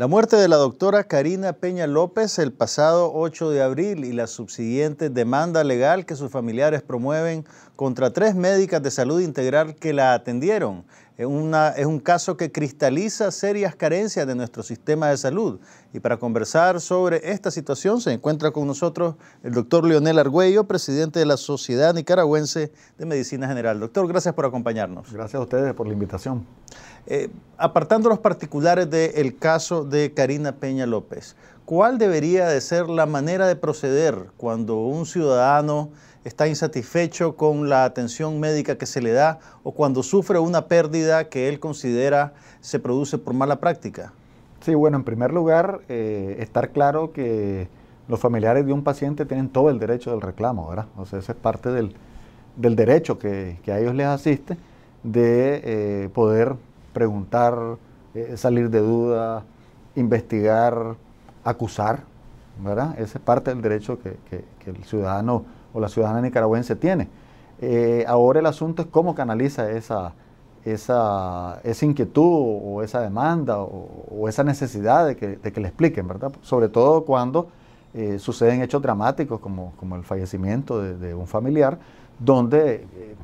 La muerte de la doctora Karina Peña López el pasado 8 de abril y la subsiguiente demanda legal que sus familiares promueven contra tres médicas de salud integral que la atendieron es un caso que cristaliza serias carencias de nuestro sistema de salud. Y para conversar sobre esta situación se encuentra con nosotros el doctor Leonel Argüello, presidente de la Sociedad Nicaragüense de Medicina General. Doctor, gracias por acompañarnos. Gracias a ustedes por la invitación. Eh, apartando los particulares del caso de Karina Peña López, ¿Cuál debería de ser la manera de proceder cuando un ciudadano está insatisfecho con la atención médica que se le da o cuando sufre una pérdida que él considera se produce por mala práctica? Sí, bueno, en primer lugar, eh, estar claro que los familiares de un paciente tienen todo el derecho del reclamo, ¿verdad? O sea, esa es parte del, derecho que, a ellos les asiste de eh, poder preguntar, eh, salir de duda, investigar, acusar, ¿verdad? esa es parte del derecho que, el ciudadano o la ciudadana nicaragüense tiene. Eh, ahora el asunto es cómo canaliza esa, esa, esa inquietud o esa demanda o, esa necesidad de que, le expliquen, ¿verdad? Sobre todo cuando eh, suceden hechos dramáticos como, como el fallecimiento de, un familiar, donde eh,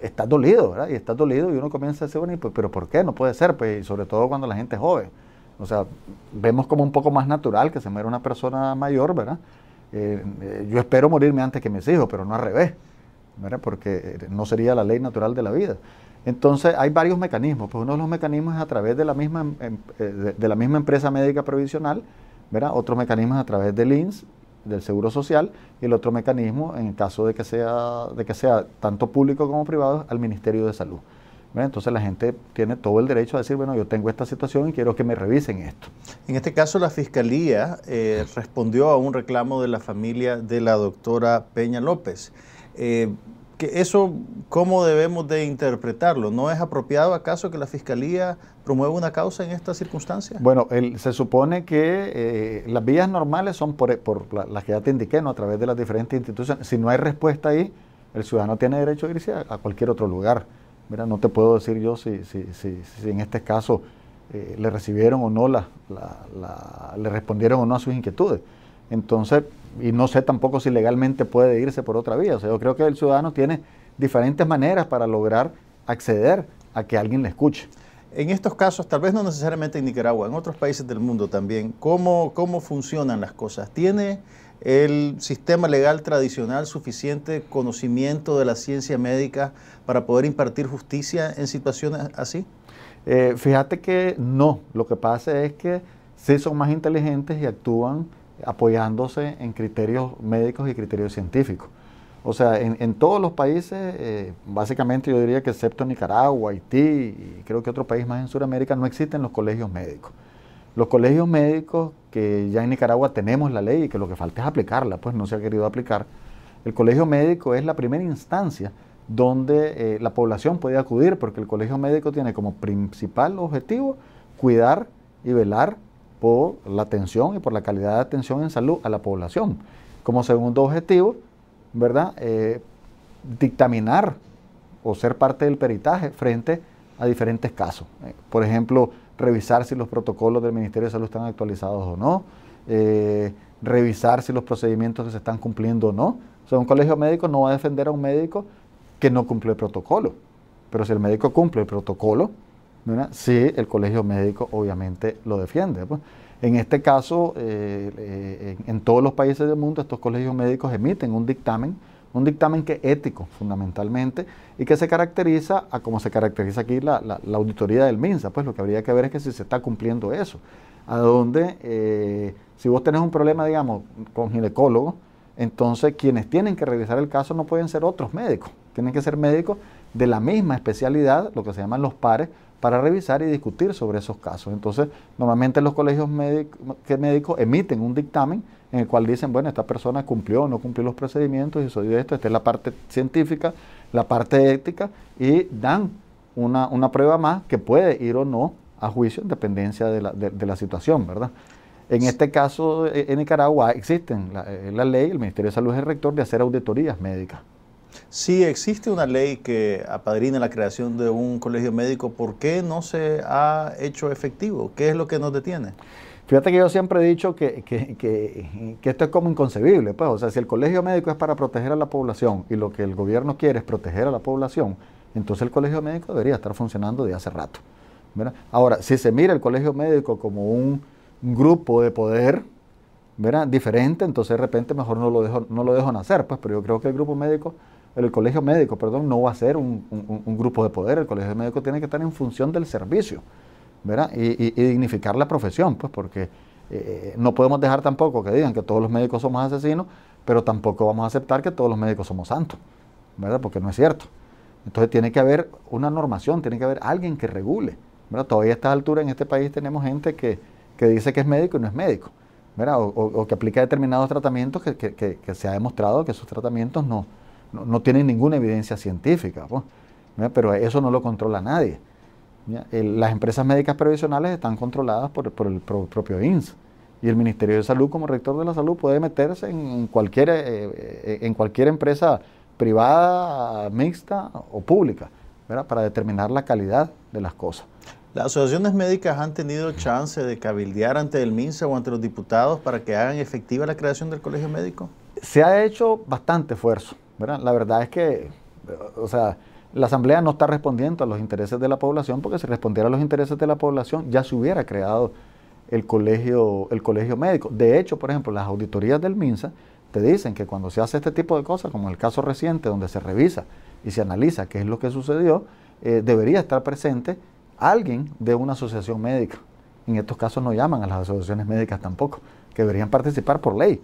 está dolido, ¿verdad? Y está dolido y uno comienza a decir, bueno, pues, pero ¿por qué? No puede ser, pues, y sobre todo cuando la gente es joven. O sea, vemos como un poco más natural que se muera una persona mayor, ¿verdad? Eh, eh, yo espero morirme antes que mis hijos, pero no al revés, ¿verdad? Porque eh, no sería la ley natural de la vida. Entonces, hay varios mecanismos. Pues uno de los mecanismos es a través em, em, de la misma, empresa médica provisional, ¿verdad? Otro mecanismo es a través del INS, del Seguro Social, y el otro mecanismo, en el caso de que sea, de que sea tanto público como privado, al Ministerio de Salud. Entonces la gente tiene todo el derecho a decir, bueno, yo tengo esta situación y quiero que me revisen esto. En este caso, la Fiscalía eh, respondió a un reclamo de la familia de la doctora Peña López. Eh, que ¿Eso cómo debemos de interpretarlo? ¿No es apropiado acaso que la Fiscalía promueva una causa en esta circunstancia? Bueno, se supone que eh, las vías normales son por, las que ya te indiqué, ¿no? a través de las diferentes instituciones. Si no hay respuesta ahí, el ciudadano tiene derecho a irse a cualquier otro lugar. Mira, no te puedo decir yo si, en este caso eh, le recibieron o no, la, le respondieron o no a sus inquietudes. Entonces, y no sé tampoco si legalmente puede irse por otra vía. O sea, yo creo que el ciudadano tiene diferentes maneras para lograr acceder a que alguien le escuche. En estos casos, tal vez no necesariamente en Nicaragua, en otros países del mundo también, ¿cómo, cómo funcionan las cosas? ¿Tiene el sistema legal tradicional suficiente conocimiento de la ciencia médica para poder impartir justicia en situaciones así? Eh, fíjate que no, lo que pasa es que sí son más inteligentes y actúan apoyándose en criterios médicos y criterios científicos. O sea, en, todos los países, eh, básicamente yo diría que excepto Nicaragua, Haití y creo que otro país más en Sudamérica, no existen los colegios médicos. Los colegios médicos, que ya en Nicaragua tenemos la ley y que lo que falta es aplicarla, pues no se ha querido aplicar. El colegio médico es la primera instancia donde eh, la población puede acudir, porque el colegio médico tiene como principal objetivo cuidar y velar por la atención y por la calidad de atención en salud a la población. Como segundo objetivo, ¿verdad? Eh, dictaminar o ser parte del peritaje frente a diferentes casos. Eh, por ejemplo, revisar si los protocolos del Ministerio de Salud están actualizados o no, eh, revisar si los procedimientos se están cumpliendo o no. O sea, un colegio médico no va a defender a un médico que no cumple el protocolo, pero si el médico cumple el protocolo, sí, el colegio médico obviamente lo defiende. Pues. En este caso, eh, eh, en todos los países del mundo, estos colegios médicos emiten un dictamen un dictamen que ético fundamentalmente y que se caracteriza a como se caracteriza aquí la, auditoría del MINSA, pues lo que habría que ver es que si se está cumpliendo eso, a donde eh, si vos tenés un problema, digamos, con ginecólogo, entonces quienes tienen que revisar el caso no pueden ser otros médicos, tienen que ser médicos de la misma especialidad, lo que se llaman los pares, para revisar y discutir sobre esos casos. Entonces, normalmente los colegios médicos, emiten un dictamen en el cual dicen, bueno, esta persona cumplió o no cumplió los procedimientos, y eso de esto, esta es la parte científica, la parte ética, y dan una, prueba más que puede ir o no a juicio en dependencia de la, situación, ¿verdad? En este caso, e, en Nicaragua existen la, eh, la, ley, el Ministerio de Salud es el rector de hacer auditorías médicas. Si existe una ley que apadrina la creación de un colegio médico, ¿por qué no se ha hecho efectivo? ¿Qué es lo que nos detiene? Fíjate que yo siempre he dicho que, esto es como inconcebible. Pues. O sea, si el colegio médico es para proteger a la población y lo que el gobierno quiere es proteger a la población, entonces el colegio médico debería estar funcionando de hace rato. Ahora, si se mira el colegio médico como un grupo de poder ¿verdad? diferente, entonces de repente mejor no lo dejo, no lo nacer, pues, pero yo creo que el grupo médico el colegio médico, perdón, no va a ser un, grupo de poder, el colegio médico tiene que estar en función del servicio, ¿verdad? Y, dignificar la profesión, pues porque eh, no podemos dejar tampoco que digan que todos los médicos somos asesinos, pero tampoco vamos a aceptar que todos los médicos somos santos, ¿verdad? Porque no es cierto. Entonces tiene que haber una normación, tiene que haber alguien que regule, ¿verdad? Todavía a esta altura en este país tenemos gente que, dice que es médico y no es médico. ¿verdad? O, que aplica determinados tratamientos que, se ha demostrado que esos tratamientos no, no, tienen ninguna evidencia científica, pues, pero eso no lo controla nadie. las empresas médicas previsionales están controladas por, el propio INS y el Ministerio de Salud como rector de la salud puede meterse en cualquier, eh, eh, en cualquier empresa privada, mixta o pública, para determinar la calidad de las cosas. ¿Las asociaciones médicas han tenido chance de cabildear ante el MINSA o ante los diputados para que hagan efectiva la creación del colegio médico? Se ha hecho bastante esfuerzo. La verdad es que, o sea, la Asamblea no está respondiendo a los intereses de la población, porque si respondiera a los intereses de la población ya se hubiera creado el colegio, el colegio médico. De hecho, por ejemplo, las auditorías del MINSA te dicen que cuando se hace este tipo de cosas, como el caso reciente donde se revisa y se analiza qué es lo que sucedió, eh, debería estar presente alguien de una asociación médica. En estos casos no llaman a las asociaciones médicas tampoco, que deberían participar por ley.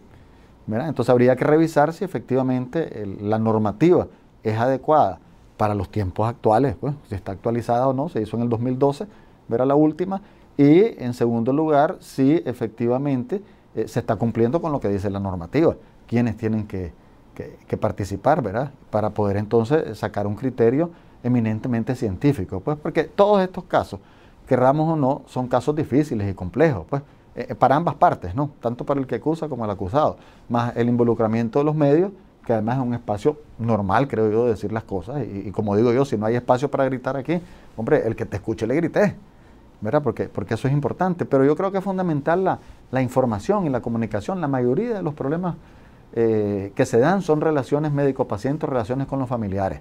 Entonces habría que revisar si efectivamente la normativa es adecuada para los tiempos actuales, pues, si está actualizada o no, se hizo en el 2012, verá la última, y en segundo lugar, si efectivamente eh, se está cumpliendo con lo que dice la normativa, quienes tienen que, participar, ¿verdad? Para poder entonces sacar un criterio eminentemente científico, pues, porque todos estos casos, querramos o no, son casos difíciles y complejos, pues, eh, para ambas partes, ¿no? Tanto para el que acusa como el acusado, más el involucramiento de los medios, que además es un espacio normal, creo yo, de decir las cosas. Y, como digo yo, si no hay espacio para gritar aquí, hombre, el que te escuche le grité. ¿verdad? Porque, porque eso es importante. Pero yo creo que es fundamental la, información y la comunicación. La mayoría de los problemas eh, que se dan son relaciones médico-paciente, relaciones con los familiares.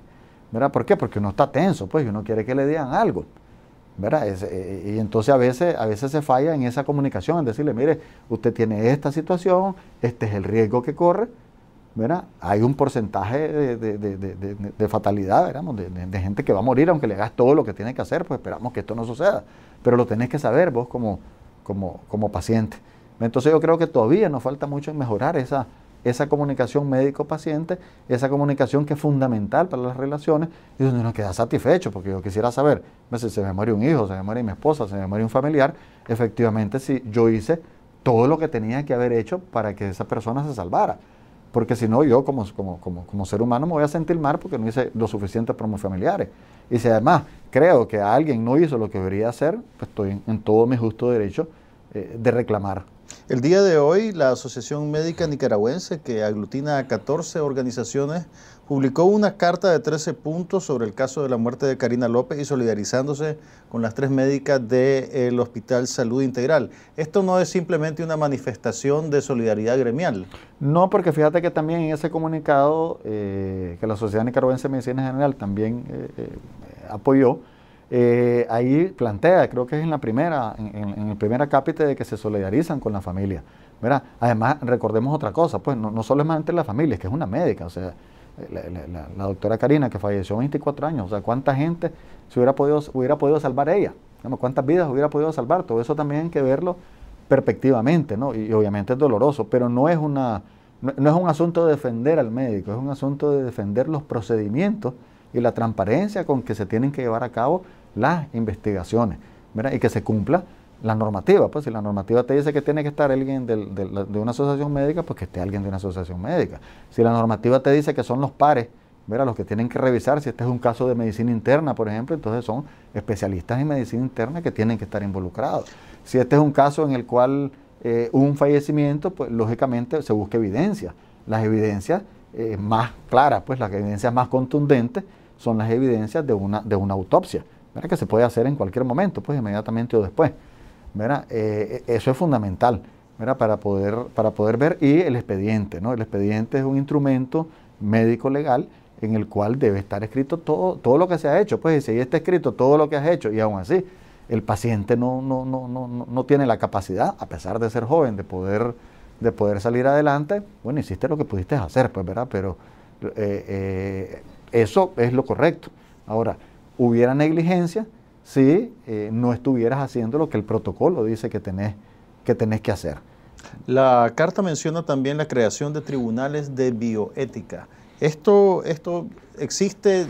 ¿verdad? ¿Por qué? Porque uno está tenso, pues, y uno quiere que le digan algo. Eh, eh, y entonces a veces, a veces se falla en esa comunicación, en decirle, mire, usted tiene esta situación, este es el riesgo que corre, Hay un porcentaje de, fatalidad, De, gente que va a morir, aunque le hagas todo lo que tiene que hacer, pues esperamos que esto no suceda. Pero lo tenés que saber vos como, como, como paciente. Entonces yo creo que todavía nos falta mucho en mejorar esa, esa comunicación médico-paciente, esa comunicación que es fundamental para las relaciones, y donde uno queda satisfecho, porque yo quisiera saber, si se me muere un hijo, se me muere mi esposa, se me muere un familiar, efectivamente si yo hice todo lo que tenía que haber hecho para que esa persona se salvara. Porque si no, yo como, como, ser humano me voy a sentir mal porque no hice lo suficiente para mis familiares. Y si además creo que alguien no hizo lo que debería hacer, pues estoy en, todo mi justo derecho eh, de reclamar el día de hoy, la Asociación Médica Nicaragüense, que aglutina a 14 organizaciones, publicó una carta de 13 puntos sobre el caso de la muerte de Karina López y solidarizándose con las tres médicas del Hospital Salud Integral. Esto no es simplemente una manifestación de solidaridad gremial. No, porque fíjate que también en ese comunicado eh, que la Sociedad Nicaragüense de Medicina General también eh, eh, apoyó, eh, ahí plantea, creo que es en la primera, en, el primer acápite de que se solidarizan con la familia. Además, recordemos otra cosa, pues no, solo es más entre la familia, que es una médica, o sea, la, doctora Karina, que falleció 24 años, o sea, cuánta gente se hubiera podido, hubiera podido salvar ella, cuántas vidas hubiera podido salvar, todo eso también hay que verlo perspectivamente, ¿no? Y, obviamente es doloroso, pero no es, una, no, es un asunto de defender al médico, es un asunto de defender los procedimientos y la transparencia con que se tienen que llevar a cabo las investigaciones y que se cumpla la normativa. Pues si la normativa te dice que tiene que estar alguien de una asociación médica, pues que esté alguien de una asociación médica. Si la normativa te dice que son los pares ¿verdad? los que tienen que revisar, si este es un caso de medicina interna, por ejemplo, entonces son especialistas en medicina interna que tienen que estar involucrados. Si este es un caso en el cual eh, un fallecimiento, pues lógicamente se busca evidencia. Las evidencias eh, más claras, pues las evidencias más contundentes son las evidencias de de una autopsia que se puede hacer en cualquier momento, pues inmediatamente o después. Eh, eh, eso es fundamental Para, poder, para poder ver y el expediente. ¿no? El expediente es un instrumento médico legal en el cual debe estar escrito todo, todo lo que se ha hecho. Pues si ahí está escrito todo lo que has hecho y aún así el paciente no, no, no, tiene la capacidad, a pesar de ser joven, de poder, de poder salir adelante, bueno, hiciste lo que pudiste hacer, pues, ¿verdad? Pero eh, eso es lo correcto. Ahora, hubiera negligencia si eh, no estuvieras haciendo lo que el protocolo dice que tenés que, tenés que hacer. La carta menciona también la creación de tribunales de bioética. ¿Esto, esto existe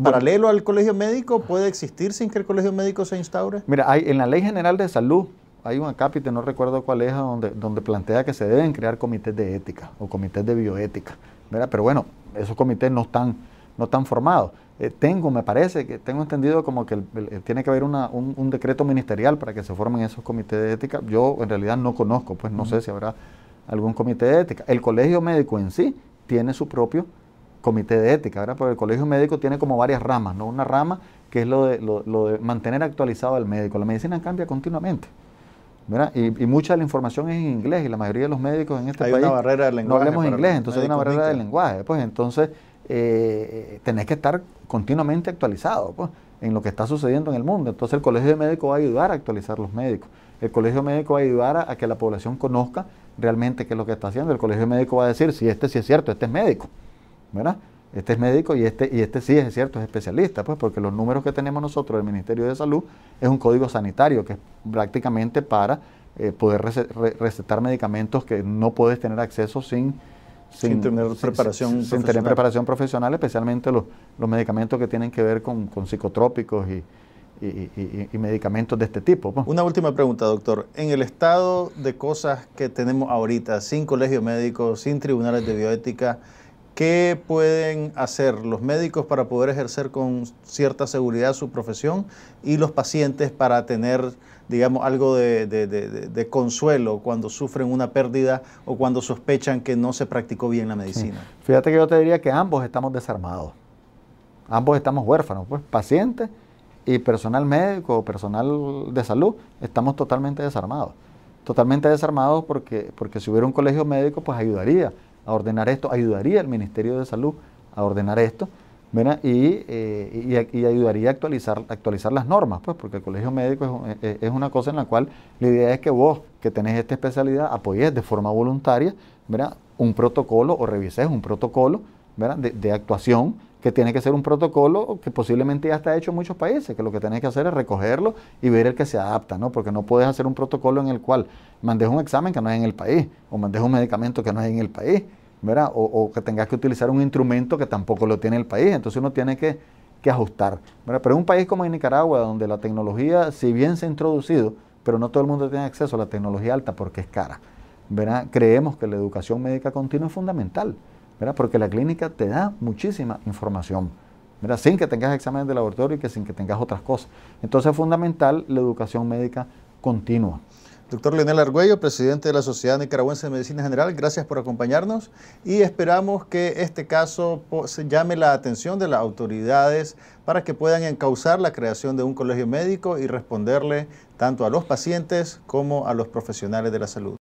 paralelo al colegio médico? ¿Puede existir sin que el colegio médico se instaure? Mira, en la Ley General de Salud hay un acápite, no recuerdo cuál es, donde, plantea que se deben crear comités de ética o comités de bioética. Pero bueno, esos comités no están no están formados, eh, tengo, me parece, que tengo entendido como que tiene que haber un, decreto ministerial para que se formen esos comités de ética. Yo en realidad no conozco, pues no sé si habrá algún comité de ética. El colegio médico en sí tiene su propio comité de ética, ¿verdad? Porque el colegio médico tiene como varias ramas, ¿no? Una rama que es lo de, lo, de mantener actualizado al médico. La medicina cambia continuamente. Y, mucha de la información es en inglés y la mayoría de los médicos en este hay una barrera lenguaje no hablemos inglés, entonces hay una barrera del lenguaje. Pues entonces eh, tenés que estar continuamente actualizado pues, en lo que está sucediendo en el mundo. Entonces el Colegio de Médicos va a ayudar a actualizar los médicos. El Colegio Médico va a ayudar a, que la población conozca realmente qué es lo que está haciendo. El Colegio Médico va a decir si este sí es cierto, este es médico, ¿verdad? Este es médico y este, y este sí es cierto, es especialista, pues porque los números que tenemos nosotros del Ministerio de Salud es un código sanitario que es prácticamente para eh, poder recetar medicamentos que no puedes tener acceso sin sin, tener preparación profesional. tener preparación profesional, especialmente los, medicamentos que tienen que ver con, psicotrópicos y, medicamentos de este tipo. Pues. Una última pregunta, doctor. En el estado de cosas que tenemos ahorita, sin colegio médico, sin tribunales de bioética, ¿Qué pueden hacer los médicos para poder ejercer con cierta seguridad su profesión y los pacientes para tener, digamos, algo de, consuelo cuando sufren una pérdida o cuando sospechan que no se practicó bien la medicina? Fíjate que yo te diría que ambos estamos desarmados, ambos estamos huérfanos, pues pacientes y personal médico, personal de salud, estamos totalmente desarmados. Totalmente desarmados porque, porque si hubiera un colegio médico, pues ayudaría a ordenar esto, ayudaría al Ministerio de Salud a ordenar esto eh, y, y, ayudaría a actualizar, actualizar las normas, pues, porque el colegio médico es, e, e, es, una cosa en la cual la idea es que vos, que tenés esta especialidad, apoyes de forma voluntaria un protocolo o revises un protocolo De, de actuación que tiene que ser un protocolo que posiblemente ya está hecho en muchos países, que lo que tenés que hacer es recogerlo y ver el que se adapta, ¿no? Porque no puedes hacer un protocolo en el cual mandes un examen que no es en el país, o mandes un medicamento que no es en el país, ¿verdad? O, que tengas que utilizar un instrumento que tampoco lo tiene el país. Entonces uno tiene que, ajustar, Pero en un país como Nicaragua, donde la tecnología, si bien se ha introducido, pero no todo el mundo tiene acceso a la tecnología alta porque es cara, Creemos que la educación médica continua es fundamental. Porque la clínica te da muchísima información, Sin que tengas exámenes de laboratorio y que sin que tengas otras cosas. Entonces es fundamental la educación médica continua. Doctor Leonel Argüello, presidente de la Sociedad Nicaragüense de Medicina General, gracias por acompañarnos y esperamos que este caso llame la atención de las autoridades para que puedan encauzar la creación de un colegio médico y responderle tanto a los pacientes como a los profesionales de la salud.